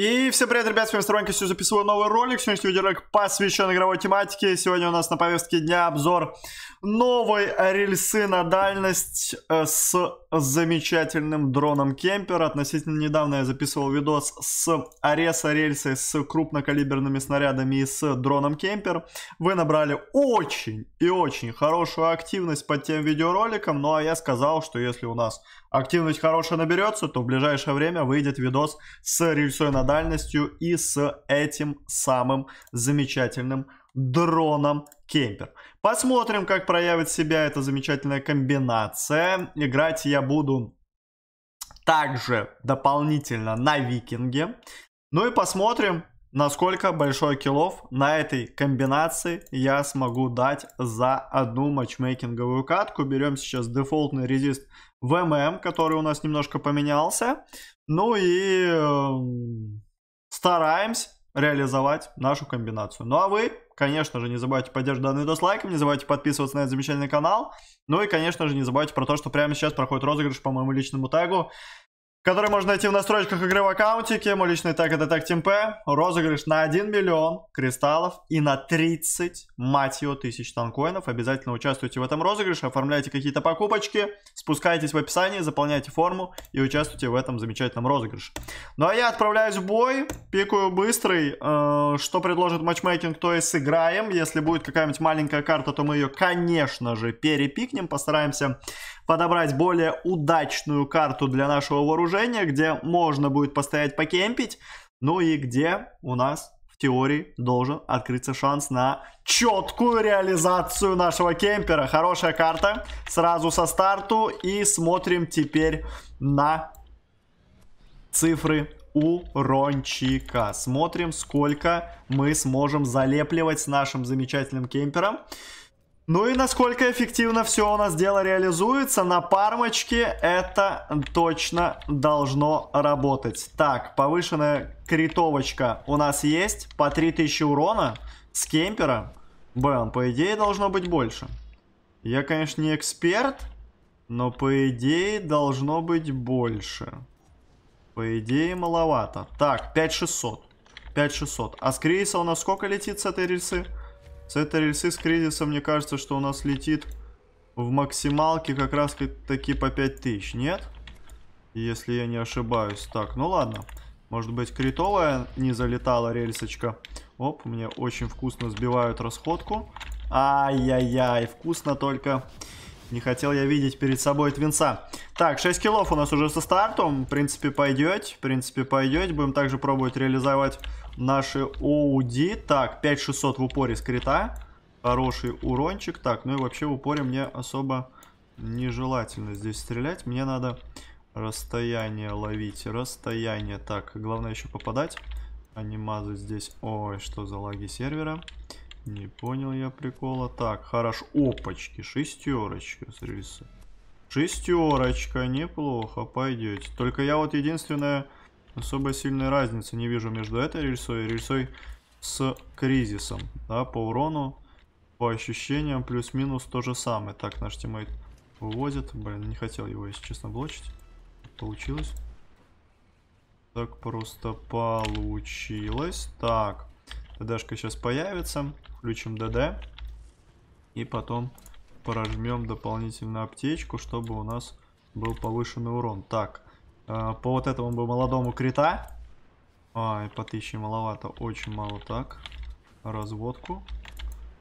И всем привет, ребят, с вами Сторонка, сегодня записываю новый ролик, сегодняшний видеоролик посвящен игровой тематике, сегодня у нас на повестке дня обзор новой рельсы на дальность э, с замечательным дроном Кемпер, относительно недавно я записывал видос с ареса рельсы с крупнокалиберными снарядами и с дроном Кемпер, вы набрали очень и очень хорошую активность под тем видеороликом, ну а я сказал, что если у нас активность хорошая наберется, то в ближайшее время выйдет видос с рельсой на функциональностью и с этим самым замечательным дроном Кемпер. Посмотрим, как проявит себя эта замечательная комбинация. Играть я буду также дополнительно на Викинге. Ну и посмотрим, насколько большой киллов на этой комбинации я смогу дать за одну матчмейкинговую катку. Берем сейчас дефолтный резист ВММ, который у нас немножко поменялся. Ну и эм, стараемся реализовать нашу комбинацию. Ну а вы, конечно же, не забывайте поддерживать данный видос лайком, не забывайте подписываться на этот замечательный канал. Ну и, конечно же, не забывайте про то, что прямо сейчас проходит розыгрыш по моему личному тегу который можно найти в настройках игры в аккаунтике. Мой личный так это так темпе. Розыгрыш на 1 миллион кристаллов и на 30, мать его, тысяч танкоинов. Обязательно участвуйте в этом розыгрыше, оформляйте какие-то покупочки, спускайтесь в описании, заполняйте форму и участвуйте в этом замечательном розыгрыше. Ну а я отправляюсь в бой, пикаю быстрый. Э, что предложит матчмейкинг, то и сыграем. Если будет какая-нибудь маленькая карта, то мы ее, конечно же, перепикнем. Постараемся подобрать более удачную карту для нашего вооружения окружение, где можно будет постоять покемпить, ну и где у нас в теории должен открыться шанс на четкую реализацию нашего кемпера. Хорошая карта, сразу со старту и смотрим теперь на цифры урончика. Смотрим, сколько мы сможем залепливать с нашим замечательным кемпером. Ну и насколько эффективно все у нас дело реализуется, на пармочке это точно должно работать. Так, повышенная критовочка у нас есть, по 3000 урона с кемпера. Бэм, по идее должно быть больше. Я, конечно, не эксперт, но по идее должно быть больше. По идее маловато. Так, 5600. 5600. А с Криса у нас сколько летит с этой рельсы? С этой рельсы с кризиса мне кажется, что у нас летит в максималке как раз таки по 5000, нет? Если я не ошибаюсь. Так, ну ладно. Может быть критовая не залетала рельсочка. Оп, мне очень вкусно сбивают расходку. Ай-яй-яй, вкусно только... Не хотел я видеть перед собой твинца. Так, 6 килов у нас уже со стартом. В принципе, пойдет. В принципе, пойдет. Будем также пробовать реализовать наши ОУДИ Так, 5600 в упоре с Хороший урончик. Так, ну и вообще в упоре мне особо нежелательно здесь стрелять. Мне надо расстояние ловить. Расстояние. Так, главное еще попадать. Анимазы здесь. Ой, что за лаги сервера. Не понял я прикола. Так, хорошо. Опачки, шестерочка с рельса. Шестерочка, неплохо, пойдете. Только я вот единственное особо сильной разницы не вижу между этой рельсой и рельсой с кризисом. Да, по урону, по ощущениям, плюс-минус то же самое. Так, наш тиммейт вывозит. Блин, не хотел его, если честно, блочить. Получилось. Так просто получилось. Так, ДДшка сейчас появится. Включим ДД. И потом прожмем дополнительную аптечку, чтобы у нас был повышенный урон. Так, Э, по вот этому бы молодому крита. Ай, по 1000 маловато, очень мало так. Разводку.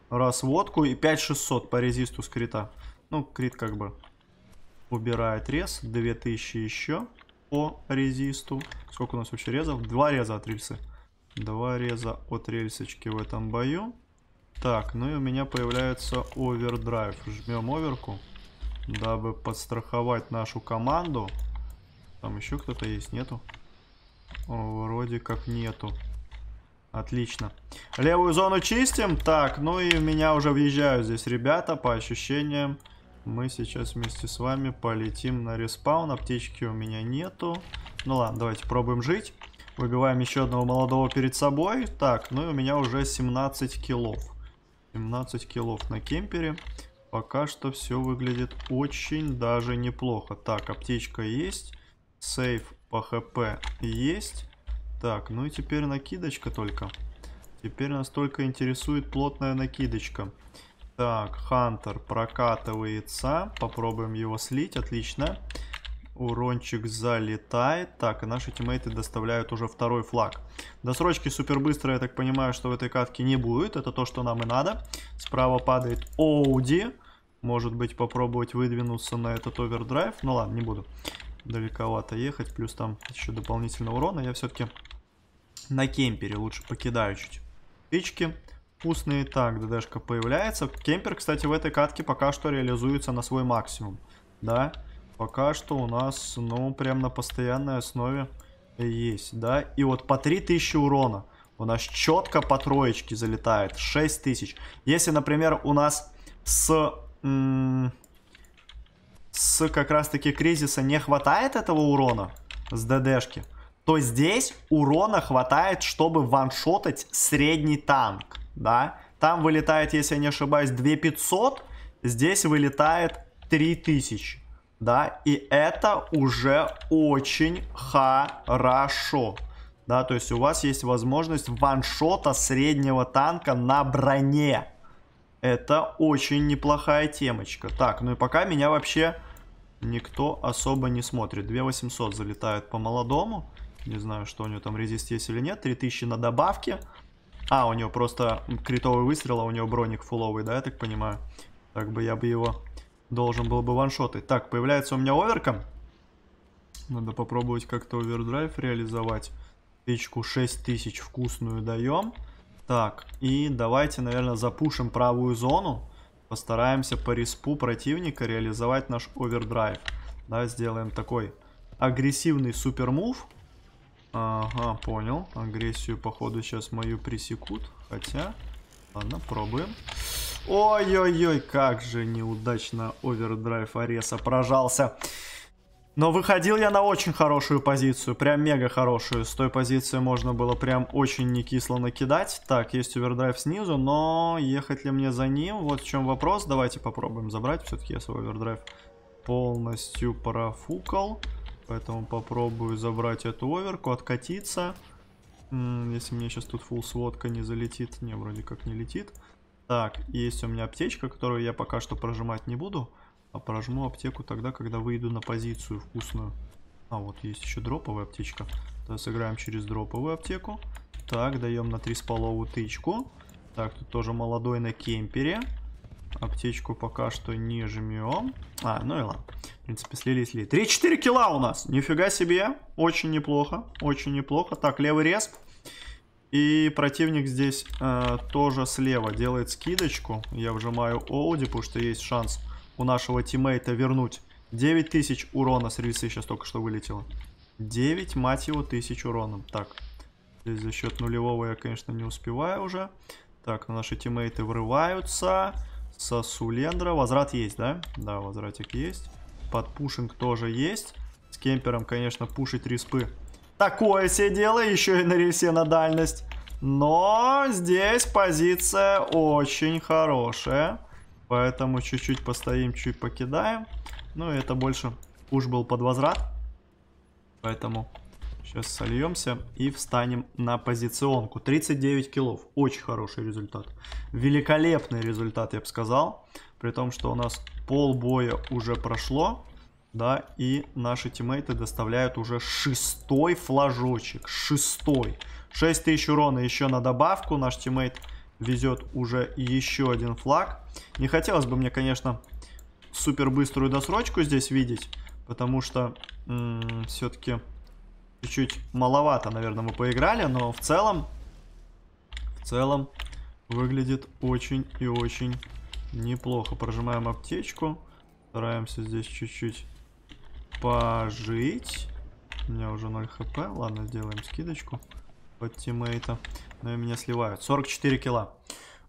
Разводку и 5600 по резисту с крита. Ну, крит как бы убирает рез. 2000 еще по резисту. Сколько у нас вообще резов? Два реза от рельсы. Два реза от рельсочки в этом бою. Так, ну и у меня появляется овердрайв. Жмем оверку, дабы подстраховать нашу команду. Там еще кто-то есть, нету? О, вроде как нету. Отлично. Левую зону чистим. Так, ну и меня уже въезжают здесь ребята. По ощущениям, мы сейчас вместе с вами полетим на респаун. Аптечки у меня нету. Ну ладно, давайте пробуем жить. Выбиваем еще одного молодого перед собой. Так, ну и у меня уже 17 килов. 17 килов на кемпере. Пока что все выглядит очень даже неплохо. Так, аптечка есть. Сейф по хп есть. Так, ну и теперь накидочка только. Теперь нас только интересует плотная накидочка. Так, Хантер прокатывается. Попробуем его слить. Отлично. Урончик залетает. Так, и наши тиммейты доставляют уже второй флаг. Досрочки супер быстро, я так понимаю, что в этой катке не будет. Это то, что нам и надо. Справа падает Оуди. Может быть, попробовать выдвинуться на этот овердрайв. Ну ладно, не буду далековато ехать, плюс там еще дополнительного урона. Я все-таки на кемпере лучше покидаю чуть печки вкусные. Так, ДДшка появляется. Кемпер, кстати, в этой катке пока что реализуется на свой максимум. Да, пока что у нас, ну, прям на постоянной основе есть, да. И вот по 3000 урона у нас четко по троечке залетает. 6000. Если, например, у нас с с как раз-таки кризиса не хватает этого урона с ДДшки, то здесь урона хватает, чтобы ваншотать средний танк, да. Там вылетает, если я не ошибаюсь, 2500, здесь вылетает 3000, да. И это уже очень хорошо, да. То есть у вас есть возможность ваншота среднего танка на броне. Это очень неплохая темочка. Так, ну и пока меня вообще никто особо не смотрит. 2800 залетают по молодому. Не знаю, что у него там резист есть или нет. 3000 на добавке. А, у него просто критовый выстрел, а у него броник фуловый, да, я так понимаю. Так бы я бы его должен был бы ваншотать. Так, появляется у меня оверка. Надо попробовать как-то овердрайв реализовать. Тычку 6000 вкусную даем. Так, и давайте, наверное, запушим правую зону. Постараемся по респу противника реализовать наш овердрайв. Да, сделаем такой агрессивный супермув. Ага, понял. Агрессию, походу, сейчас мою пресекут. Хотя, ладно, пробуем. Ой-ой-ой, как же неудачно овердрайв Ареса прожался. Но выходил я на очень хорошую позицию, прям мега хорошую. С той позиции можно было прям очень не кисло накидать. Так, есть овердрайв снизу, но ехать ли мне за ним? Вот в чем вопрос. Давайте попробуем забрать. Все-таки я свой овердрайв полностью профукал. Поэтому попробую забрать эту оверку, откатиться. Если мне сейчас тут фул сводка не залетит. Не, вроде как не летит. Так, есть у меня аптечка, которую я пока что прожимать не буду. А прожму аптеку тогда, когда выйду на позицию вкусную. А, вот есть еще дроповая аптечка. Тогда сыграем через дроповую аптеку. Так, даем на 3 спаловую тычку. Так, тут тоже молодой на кемпере. Аптечку пока что не жмем. А, ну и ладно. В принципе, слили и слили. 3-4 килла у нас. Нифига себе. Очень неплохо. Очень неплохо. Так, левый респ. И противник здесь э, тоже слева делает скидочку. Я вжимаю Оуди, потому что есть шанс у нашего тиммейта вернуть 9000 урона с рельсы сейчас только что вылетело. 9, мать его, тысяч урона. Так, здесь за счет нулевого я, конечно, не успеваю уже. Так, наши тиммейты врываются. Сосулендра. Возврат есть, да? Да, возвратик есть. под пушинг тоже есть. С кемпером, конечно, пушить респы. Такое все дело, еще и на рельсе на дальность. Но здесь позиция очень хорошая. Поэтому чуть-чуть постоим, чуть покидаем. Ну, это больше уж был под возврат. Поэтому сейчас сольемся и встанем на позиционку. 39 килов. Очень хороший результат. Великолепный результат, я бы сказал. При том, что у нас пол боя уже прошло. Да, и наши тиммейты доставляют уже шестой флажочек. Шестой. 6000 урона еще на добавку. Наш тиммейт везет уже еще один флаг. Не хотелось бы мне, конечно, супер быструю досрочку здесь видеть, потому что все-таки чуть-чуть маловато, наверное, мы поиграли, но в целом, в целом выглядит очень и очень неплохо. Прожимаем аптечку, стараемся здесь чуть-чуть пожить. У меня уже 0 хп, ладно, сделаем скидочку от тиммейта. Но и меня сливают. 44 килла.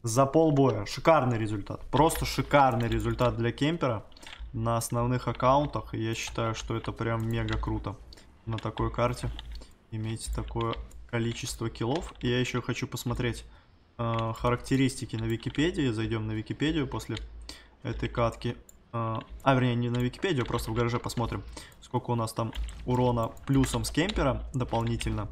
За полбоя. Шикарный результат. Просто шикарный результат для кемпера на основных аккаунтах. я считаю, что это прям мега круто на такой карте иметь такое количество киллов. я еще хочу посмотреть э, характеристики на Википедии. Зайдем на Википедию после этой катки. Э, а, вернее, не на Википедию, а просто в гараже посмотрим, сколько у нас там урона плюсом с кемпера дополнительно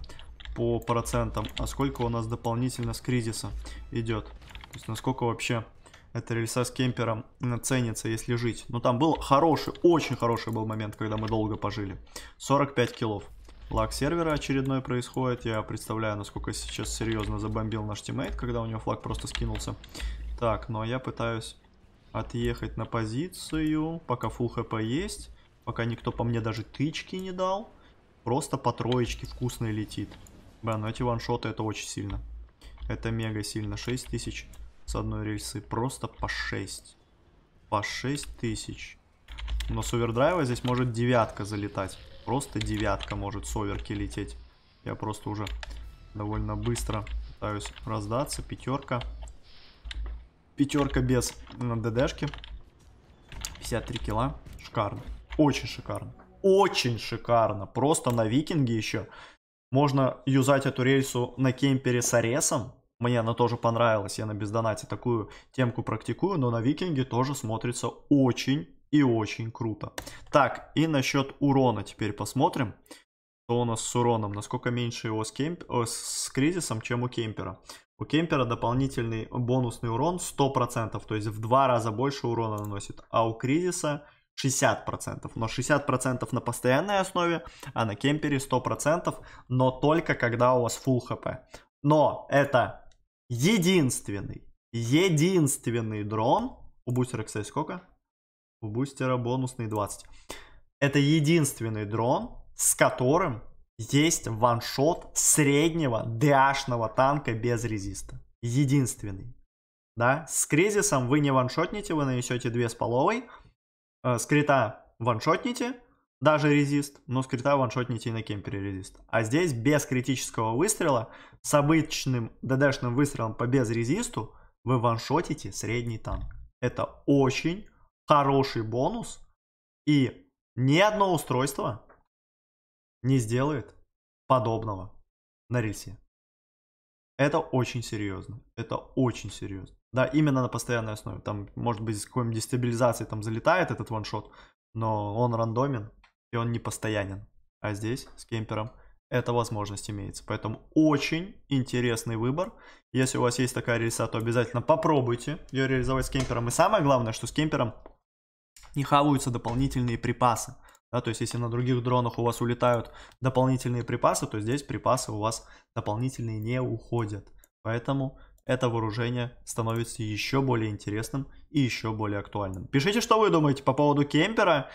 по процентам, а сколько у нас дополнительно с кризиса идет. То есть насколько вообще это рельса с кемпером ценится, если жить. Но там был хороший, очень хороший был момент, когда мы долго пожили. 45 килов. Лаг сервера очередной происходит. Я представляю, насколько сейчас серьезно забомбил наш тиммейт, когда у него флаг просто скинулся. Так, ну а я пытаюсь отъехать на позицию, пока фул хп есть. Пока никто по мне даже тычки не дал. Просто по троечке вкусно летит. Бан, эти ваншоты это очень сильно. Это мега сильно. 6 тысяч с одной рельсы. Просто по 6. По 6 тысяч. Но с овердрайва здесь может девятка залетать. Просто девятка может с оверки лететь. Я просто уже довольно быстро пытаюсь раздаться. Пятерка. Пятерка без ДДшки. 53 килла Шикарно. Очень шикарно. Очень шикарно. Просто на викинге еще можно юзать эту рельсу на кемпере с аресом. Мне она тоже понравилась, я на бездонате такую темку практикую, но на викинге тоже смотрится очень и очень круто. Так, и насчет урона теперь посмотрим. Что у нас с уроном? Насколько меньше его с, кемп... Э, с кризисом, чем у кемпера. У кемпера дополнительный бонусный урон 100%, то есть в два раза больше урона наносит, а у кризиса 60%, но 60% на постоянной основе, а на кемпере 100%, но только когда у вас full HP. Но это единственный, единственный дрон, у бустера, кстати, сколько? У бустера бонусный 20. Это единственный дрон, с которым есть ваншот среднего дэашного танка без резиста. Единственный. Да? С кризисом вы не ваншотните, вы нанесете 2 с половой, Э, скрита ваншотните, даже резист, но скрита ваншотните и на кемпере резист. А здесь без критического выстрела, с обычным ДДшным выстрелом по безрезисту, вы ваншотите средний танк. Это очень хороший бонус, и ни одно устройство не сделает подобного на рельсе. Это очень серьезно. Это очень серьезно. Да, именно на постоянной основе. Там, может быть, с какой-нибудь дестабилизацией там залетает этот ваншот, но он рандомен и он не постоянен. А здесь с кемпером эта возможность имеется. Поэтому очень интересный выбор. Если у вас есть такая рельса, то обязательно попробуйте ее реализовать с кемпером. И самое главное, что с кемпером не хаваются дополнительные припасы. Да, то есть, если на других дронах у вас улетают дополнительные припасы, то здесь припасы у вас дополнительные не уходят. Поэтому это вооружение становится еще более интересным и еще более актуальным. Пишите, что вы думаете по поводу кемпера.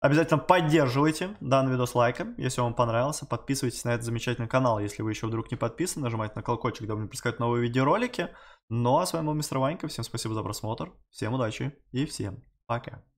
Обязательно поддерживайте данный видос лайком, если вам понравился. Подписывайтесь на этот замечательный канал, если вы еще вдруг не подписаны. Нажимайте на колокольчик, дабы не пропускать новые видеоролики. Ну а с вами был Мистер Ванька. Всем спасибо за просмотр, всем удачи и всем пока.